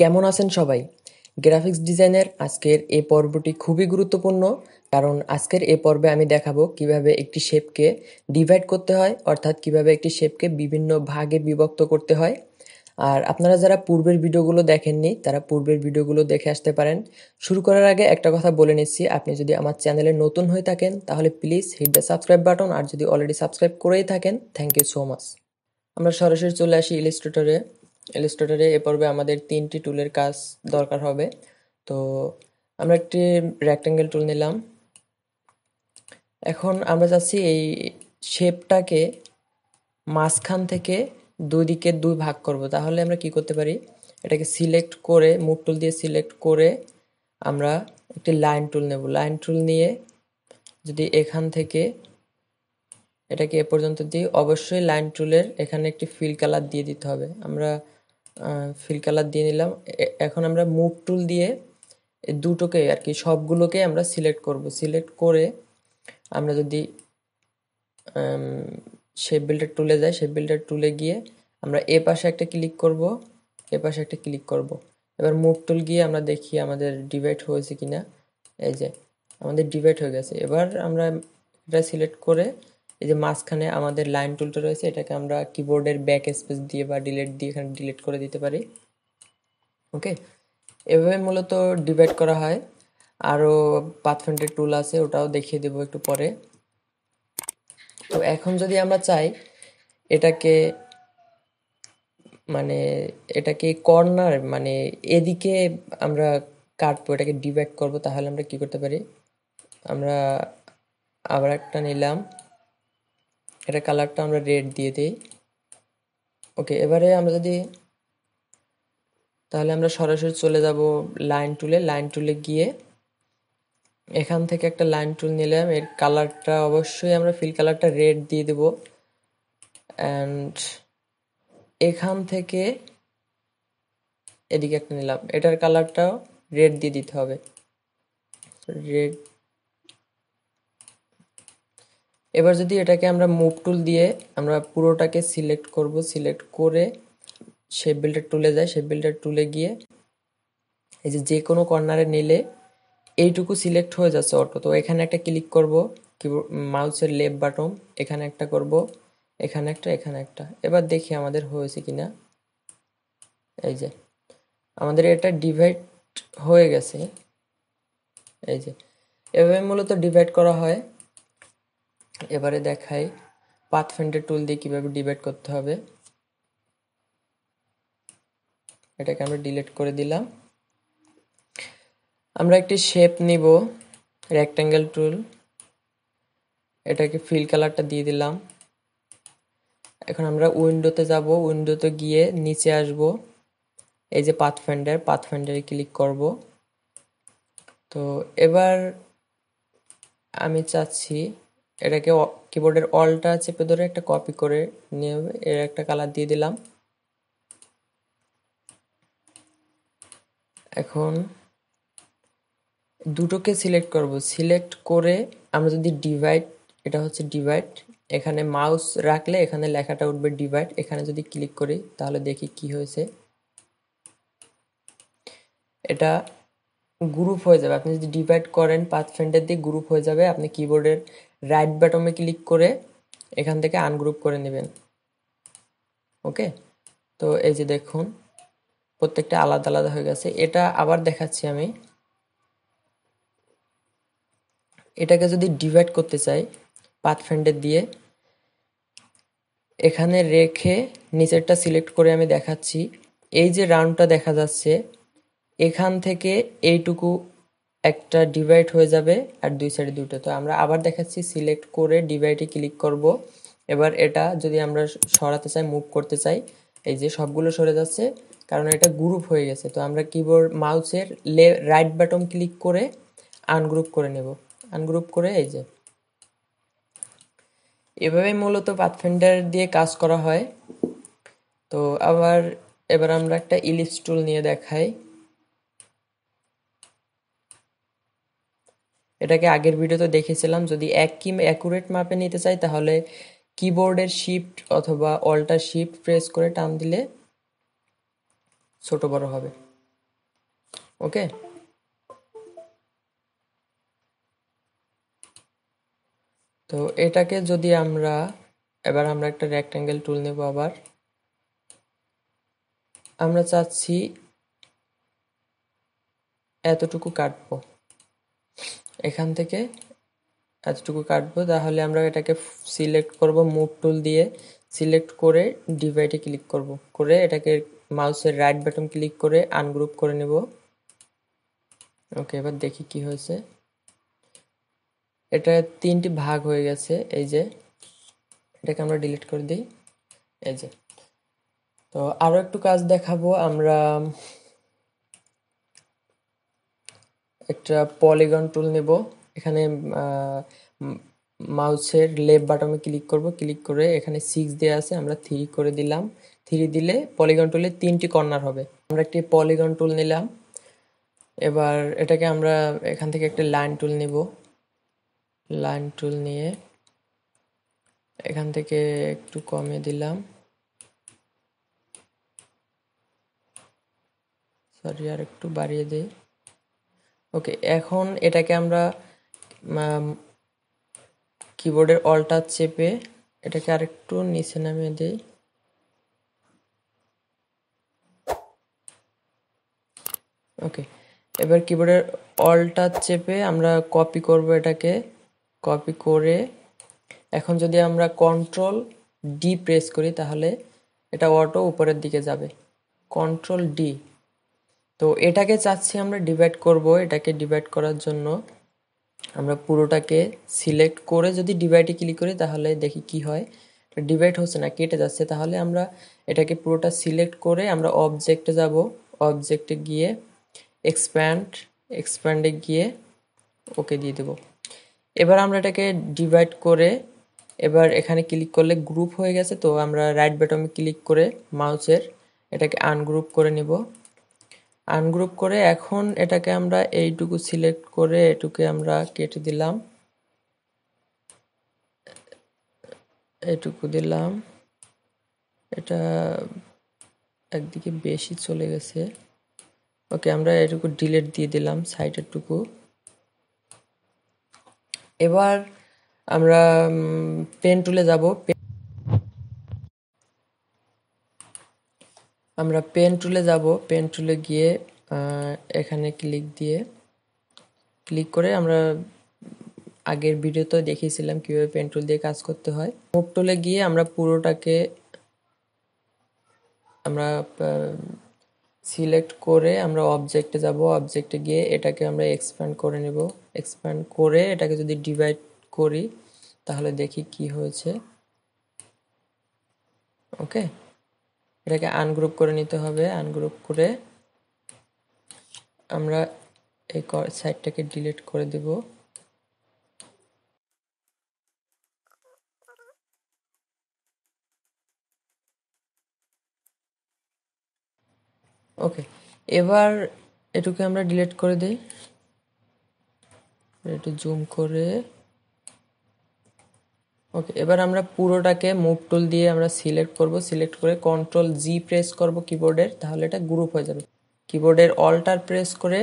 কেমন আছেন সবাই গ্রাফিক্স ডিজাইনের আজকের এই পর্বটি খুবই গুরুত্বপূর্ণ কারণ আজকের এ পর্বে আমি দেখাবো কিভাবে একটি শেপকে ডিভাইড করতে হয় অর্থাৎ কিভাবে একটি শেপকে বিভিন্ন ভাগে বিভক্ত করতে হয় আর আপনারা যারা পূর্বের ভিডিওগুলো দেখেননি তারা পূর্বের ভিডিওগুলো দেখে আসতে পারেন শুরু করার আগে একটা কথা বলে নিচ্ছি আপনি যদি আমার চ্যানেলে নতুন হয়ে থাকেন তাহলে please hit the subscribe button আর যদি অলরেডি সাবস্ক্রাইব করেই থাকেন থ্যাংক ইউ সো মাচ আমরা সরাসরি চলে আসি ইলিস্ট্রেটরে ইলাস্ট্রেটরে এ পর্বে আমাদের তিনটি টুলের কাজ দরকার হবে তো আমরা একটি রেক্ট্যাঙ্গেল টুল নিলাম এখন আমরা চাচ্ছি এই শেপটাকে মাঝখান থেকে দুই দিকে দুই ভাগ করব তাহলে আমরা কি করতে পারি এটাকে সিলেক্ট করে মুভ টুল দিয়ে সিলেক্ট করে আমরা একটি লাইন টুল নেব লাইন টুল নিয়ে যদি এখান থেকে এটাকে এ পর্যন্ত দিয়ে অবশ্যই লাইন টুলের এখানে একটি ফিল কালার দিয়ে দিতে হবে আমরা ফিল কালার দিয়ে নিলাম এখন আমরা মুভ টুল দিয়ে দুটোকে আর কি সবগুলোকে আমরা সিলেক্ট করব সিলেক্ট করে আমরা যদি শেপ বিল্ডার টুলে যাই শেপ বিল্ডার টুলে গিয়ে আমরা এ পাশে একটা ক্লিক করব এ পাশে একটা ক্লিক করব এবার মুভ টুল গিয়ে আমরা দেখি আমাদের ডিভাইড হয়েছে কিনা এই যে আমাদের ডিভাইড হয়ে গেছে এবার আমরা এটা সিলেক্ট করে এই যে মাঝখানে আমাদের লাইন টুলটা রয়েছে এটাকে আমরা কিবোর্ডের ব্যাক স্পেস দিয়ে বা ডিলেট দিয়ে এখানে ডিলেট করে দিতে পারি ওকে এভাবে মূলত ডিভাইড করা হয় আরও পাথফেন্টের টুল আছে ওটাও দেখিয়ে দেবো একটু পরে তো এখন যদি আমরা চাই এটাকে মানে এটাকে কর্নার মানে এদিকে আমরা কাটবো এটাকে ডিভাইড করব তাহলে আমরা কি করতে পারি আমরা আবার একটা নিলাম এটা কালারটা আমরা রেড দিয়ে দিই ওকে এবারে আমরা যদি তাহলে আমরা সরাসরি চলে যাব লাইন টুলে লাইন টুলে গিয়ে এখান থেকে একটা লাইন টুল নিলাম এর কালারটা অবশ্যই আমরা ফিল কালারটা রেড দিয়ে দেব অ্যান্ড এখান থেকে এদিকে একটা নিলাম এটার কালারটাও রেড দিয়ে দিতে হবে রেড এবার যদি এটাকে আমরা মুভ টুল দিয়ে আমরা পুরোটাকে সিলেক্ট করব সিলেক্ট করে শেপ বিল্ডার টুলে যাই শেপ বিল্ডার টুলে গিয়ে এই যে যে কোনো কর্নারে নিলে এইটুকু সিলেক্ট হয়ে যাচ্ছে অটো তো এখানে একটা ক্লিক করবো কিবোর্ড মাউসের লেফট বাটন এখানে একটা করব এখানে একটা এখানে একটা এবার দেখি আমাদের হয়েছে কি না এই যে আমাদের এটা ডিভাইড হয়ে গেছে এই যে এভাবে মূলত ডিভাইড করা হয় এবারে দেখাই পাথফেন্ডের টুল দিয়ে কিভাবে ডিবেট করতে হবে এটাকে আমরা ডিলিট করে দিলাম আমরা একটি শেপ নিব রেক্ট্যাঙ্গেল টুল এটাকে ফিল কালারটা দিয়ে দিলাম এখন আমরা উইন্ডোতে যাব উইন্ডোতে গিয়ে নিচে আসব এই যে পাথফেন্ডার পাথফেন্ডারে ক্লিক করব তো এবার আমি চাচ্ছি এটাকে কিবোর্ডের অলটা চেপে ধরে একটা কপি করে নিয়ে হবে এর একটা কালার দিয়ে দিলাম এখন দুটোকে সিলেক্ট করব সিলেক্ট করে আমরা যদি ডিভাইড এটা হচ্ছে ডিভাইড এখানে মাউস রাখলে এখানে লেখাটা উঠবে ডিভাইড এখানে যদি ক্লিক করি তাহলে দেখি কি হয়েছে এটা গ্রুপ হয়ে যাবে আপনি যদি ডিভাইড করেন পাঁচ ফ্রেন্ডের দিয়ে গ্রুপ হয়ে যাবে আপনি কিবোর্ডের রাইট বাটমে ক্লিক করে এখান থেকে আনগ্রুপ করে নেবেন ওকে তো এই যে দেখুন প্রত্যেকটা আলাদা আলাদা হয়ে গেছে এটা আবার দেখাচ্ছি আমি এটাকে যদি ডিভাইড করতে চাই পাঁচ ফ্রেন্ডের দিয়ে এখানে রেখে নিচেরটা সিলেক্ট করে আমি দেখাচ্ছি এই যে রাউন্ডটা দেখা যাচ্ছে এখান থেকে এইটুকু একটা ডিভাইড হয়ে যাবে আর দুই সাইডে দুটো তো আমরা আবার দেখাচ্ছি সিলেক্ট করে ডিভাইডে ক্লিক করব এবার এটা যদি আমরা সরাতে চাই মুভ করতে চাই এই যে সবগুলো সরে যাচ্ছে কারণ এটা গ্রুপ হয়ে গেছে তো আমরা কিবোর্ড মাউসের লে রাইট বাটন ক্লিক করে আনগ্রুপ করে নেব আনগ্রুপ করে এই যে এভাবে মূলত পাথফেন্ডার দিয়ে কাজ করা হয় তো আবার এবার আমরা একটা ইলিপস টুল নিয়ে দেখাই এটাকে আগের ভিডিওতে দেখেছিলাম যদি এক কিম অ্যাকুরেট মাপে নিতে চাই তাহলে কিবোর্ডের শিফট অথবা অল্টার শিফট প্রেস করে টান দিলে ছোট বড় হবে ওকে তো এটাকে যদি আমরা এবার আমরা একটা রেক্ট্যাঙ্গেল টুল নেব আবার আমরা চাচ্ছি এতটুকু কাটবো এখান থেকে এতটুকু কাটবো তাহলে আমরা এটাকে সিলেক্ট করব মুভ টুল দিয়ে সিলেক্ট করে ডিভাইডে ক্লিক করব করে এটাকে মাউসের রাইট বাটন ক্লিক করে আনগ্রুপ করে নেব ওকে এবার দেখি কি হয়েছে এটা তিনটি ভাগ হয়ে গেছে এই যে এটাকে আমরা ডিলিট করে দিই এই যে তো আরও একটু কাজ দেখাবো আমরা একটা পলিগন টুল নেব এখানে মাউসের লেফট বাটনে ক্লিক করব ক্লিক করে এখানে সিক্স দেওয়া আছে আমরা থ্রি করে দিলাম থ্রি দিলে পলিগন টুলে তিনটি কর্নার হবে আমরা একটি পলিগন টুল নিলাম এবার এটাকে আমরা এখান থেকে একটা লাইন টুল নিব লাইন টুল নিয়ে এখান থেকে একটু কমে দিলাম সরি আর একটু বাড়িয়ে দিই ওকে এখন এটাকে আমরা কিবোর্ডের অল্টার চেপে এটাকে আরেকটু নিচে নামিয়ে দিই ওকে এবার কিবোর্ডের অল্টার চেপে আমরা কপি করব এটাকে কপি করে এখন যদি আমরা কন্ট্রোল ডি প্রেস করি তাহলে এটা অটো উপরের দিকে যাবে কন্ট্রোল ডি তো এটাকে চাচ্ছি আমরা ডিভাইড করব এটাকে ডিভাইড করার জন্য আমরা পুরোটাকে সিলেক্ট করে যদি ডিভাইডে ক্লিক করি তাহলে দেখি কি হয় ডিভাইড হচ্ছে না কেটে যাচ্ছে তাহলে আমরা এটাকে পুরোটা সিলেক্ট করে আমরা অবজেক্টে যাব অবজেক্টে গিয়ে এক্সপ্যান্ড এক্সপ্যান্ডে গিয়ে ওকে দিয়ে দেব এবার আমরা এটাকে ডিভাইড করে এবার এখানে ক্লিক করলে গ্রুপ হয়ে গেছে তো আমরা রাইট বাটনে ক্লিক করে মাউসের এটাকে আনগ্রুপ করে নেব আনগ্রুপ করে এখন এটাকে আমরা এইটুকু সিলেক্ট করে এটুকে আমরা কেটে দিলাম এটুকু দিলাম এটা একদিকে বেশি চলে গেছে ওকে আমরা এটুকু ডিলেট দিয়ে দিলাম সাইডের টুকু এবার আমরা পেন টুলে যাব আমরা পেন টুলে যাব পেন টুলে গিয়ে এখানে ক্লিক দিয়ে ক্লিক করে আমরা আগের ভিডিওতে দেখিয়েছিলাম কীভাবে পেন টুল দিয়ে কাজ করতে হয় মুভ টুলে গিয়ে আমরা পুরোটাকে আমরা সিলেক্ট করে আমরা অবজেক্টে যাব অবজেক্টে গিয়ে এটাকে আমরা এক্সপ্যান্ড করে নেব এক্সপ্যান্ড করে এটাকে যদি ডিভাইড করি তাহলে দেখি কি হয়েছে ওকে এটাকে আনগ্রুপ করে নিতে হবে আনগ্রুপ করে আমরা এই সাইটটাকে ডিলিট করে দেব ওকে এবার এটুকে আমরা ডিলিট করে দিই একটু জুম করে ওকে এবার আমরা পুরোটাকে মুভ টুল দিয়ে আমরা সিলেক্ট করব সিলেক্ট করে কন্ট্রোল জি প্রেস করব কিবোর্ডের তাহলে এটা গ্রুপ হয়ে যাবে কিবোর্ডের অল্টার প্রেস করে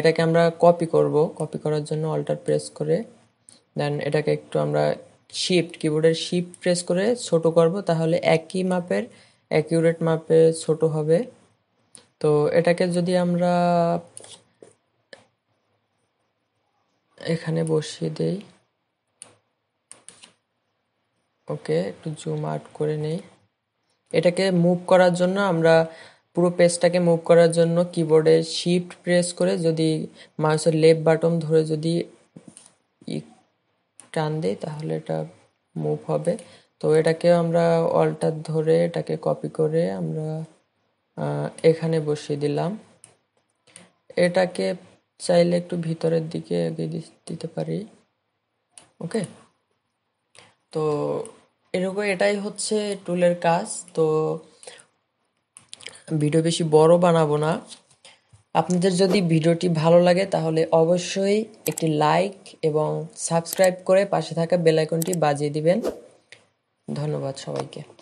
এটাকে আমরা কপি করব কপি করার জন্য অল্টার প্রেস করে দেন এটাকে একটু আমরা শিফট কিবোর্ডের শিফট প্রেস করে ছোট করব তাহলে একই মাপের অ্যাকিউরেট মাপে ছোট হবে তো এটাকে যদি আমরা এখানে বসিয়ে দেই ওকে একটু জুম আউট করে নেই এটাকে মুভ করার জন্য আমরা পুরো পেজটাকে মুভ করার জন্য কিবোর্ডে শিফট প্রেস করে যদি মাউসের লেফট বাটন ধরে যদি টান দিই তাহলে এটা মুভ হবে তো এটাকে আমরা অল্টার ধরে এটাকে কপি করে আমরা এখানে বসিয়ে দিলাম এটাকে চাইলে একটু ভিতরের দিকে এগিয়ে দিতে পারি ওকে তো এরকম এটাই হচ্ছে টুলের কাজ তো ভিডিও বেশি বড় বানাবো না আপনাদের যদি ভিডিওটি ভালো লাগে তাহলে অবশ্যই একটি লাইক এবং সাবস্ক্রাইব করে পাশে থাকা বেলাইকনটি বাজিয়ে দিবেন ধন্যবাদ সবাইকে